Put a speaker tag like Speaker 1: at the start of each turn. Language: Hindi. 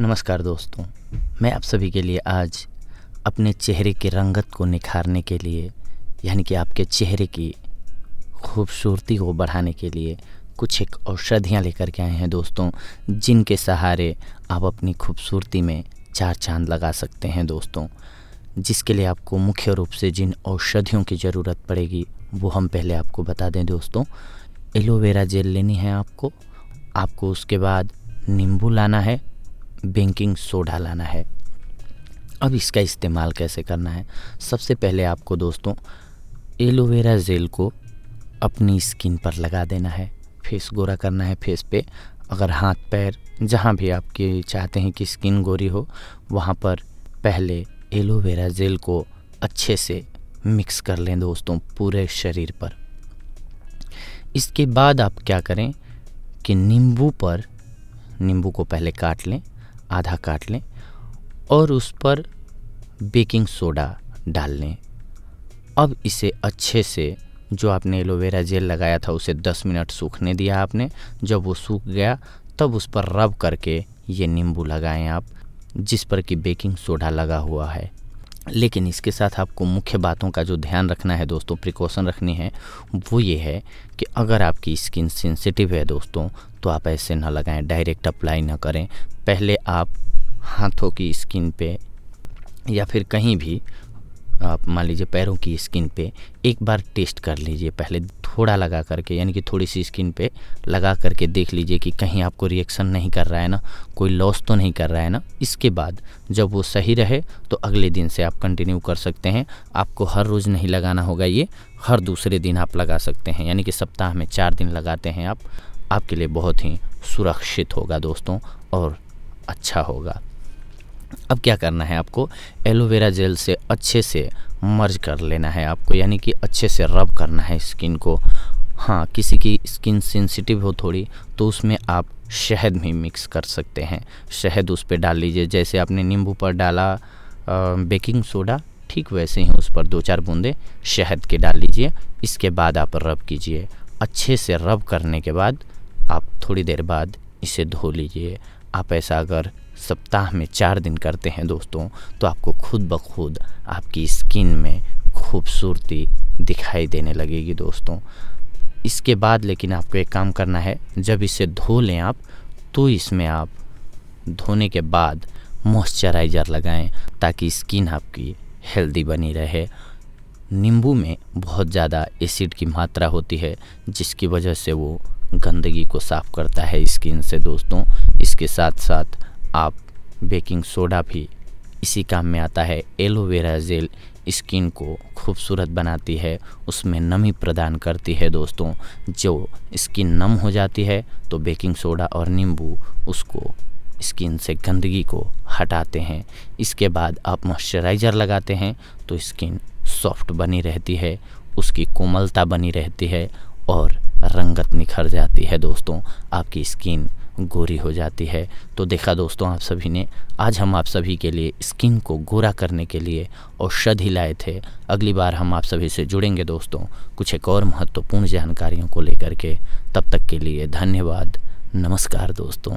Speaker 1: नमस्कार दोस्तों मैं आप सभी के लिए आज अपने चेहरे की रंगत को निखारने के लिए यानी कि आपके चेहरे की खूबसूरती को बढ़ाने के लिए कुछ एक औषधियाँ लेकर के आए हैं दोस्तों जिनके सहारे आप अपनी खूबसूरती में चार चांद लगा सकते हैं दोस्तों जिसके लिए आपको मुख्य रूप से जिन औषधियों की ज़रूरत पड़ेगी वो हम पहले आपको बता दें दोस्तों एलोवेरा जेल लेनी है आपको आपको उसके बाद नींबू लाना है बेकिंग सोडा लाना है अब इसका इस्तेमाल कैसे करना है सबसे पहले आपको दोस्तों एलोवेरा जेल को अपनी स्किन पर लगा देना है फेस गोरा करना है फेस पे अगर हाथ पैर जहाँ भी आपके चाहते हैं कि स्किन गोरी हो वहाँ पर पहले एलोवेरा जेल को अच्छे से मिक्स कर लें दोस्तों पूरे शरीर पर इसके बाद आप क्या करें कि नींबू पर नींबू को पहले काट लें आधा काट लें और उस पर बेकिंग सोडा डाल लें अब इसे अच्छे से जो आपने एलोवेरा जेल लगाया था उसे 10 मिनट सूखने दिया आपने जब वो सूख गया तब उस पर रब करके ये नींबू लगाएं आप जिस पर कि बेकिंग सोडा लगा हुआ है लेकिन इसके साथ आपको मुख्य बातों का जो ध्यान रखना है दोस्तों प्रिकॉशन रखनी है वो ये है कि अगर आपकी स्किन सेंसिटिव है दोस्तों तो आप ऐसे ना लगाएं डायरेक्ट अप्लाई ना करें पहले आप हाथों की स्किन पे या फिर कहीं भी आप मान लीजिए पैरों की स्किन पे एक बार टेस्ट कर लीजिए पहले थोड़ा लगा करके यानी कि थोड़ी सी स्किन पे लगा करके देख लीजिए कि कहीं आपको रिएक्शन नहीं कर रहा है ना कोई लॉस तो नहीं कर रहा है ना इसके बाद जब वो सही रहे तो अगले दिन से आप कंटिन्यू कर सकते हैं आपको हर रोज़ नहीं लगाना होगा ये हर दूसरे दिन आप लगा सकते हैं यानी कि सप्ताह में चार दिन लगाते हैं आप आपके लिए बहुत ही सुरक्षित होगा दोस्तों और अच्छा होगा अब क्या करना है आपको एलोवेरा जेल से अच्छे से मर्ज कर लेना है आपको यानी कि अच्छे से रब करना है स्किन को हाँ किसी की स्किन सेंसिटिव हो थोड़ी तो उसमें आप शहद भी मिक्स कर सकते हैं शहद उस पर डाल लीजिए जैसे आपने नींबू पर डाला बेकिंग सोडा ठीक वैसे ही उस पर दो चार बूंदे शहद के डाल लीजिए इसके बाद आप रब कीजिए अच्छे से रब करने के बाद आप थोड़ी देर बाद इसे धो लीजिए आप ऐसा अगर सप्ताह में चार दिन करते हैं दोस्तों तो आपको खुद ब खुद आपकी स्किन में खूबसूरती दिखाई देने लगेगी दोस्तों इसके बाद लेकिन आपको एक काम करना है जब इसे धो लें आप तो इसमें आप धोने के बाद मॉइस्चराइज़र लगाएं ताकि स्किन आपकी हेल्दी बनी रहे नींबू में बहुत ज़्यादा एसिड की मात्रा होती है जिसकी वजह से वो गंदगी को साफ़ करता है स्किन से दोस्तों इसके साथ साथ आप बेकिंग सोडा भी इसी काम में आता है एलोवेरा जेल स्किन को खूबसूरत बनाती है उसमें नमी प्रदान करती है दोस्तों जो स्किन नम हो जाती है तो बेकिंग सोडा और नींबू उसको स्किन से गंदगी को हटाते हैं इसके बाद आप मॉइस्चराइज़र लगाते हैं तो स्किन सॉफ्ट बनी रहती है उसकी कोमलता बनी रहती है और रंगत निखर जाती है दोस्तों आपकी स्किन गोरी हो जाती है तो देखा दोस्तों आप सभी ने आज हम आप सभी के लिए स्किन को गोरा करने के लिए औषधि लाए थे अगली बार हम आप सभी से जुड़ेंगे दोस्तों कुछ एक और महत्वपूर्ण जानकारियों को लेकर के तब तक के लिए धन्यवाद नमस्कार दोस्तों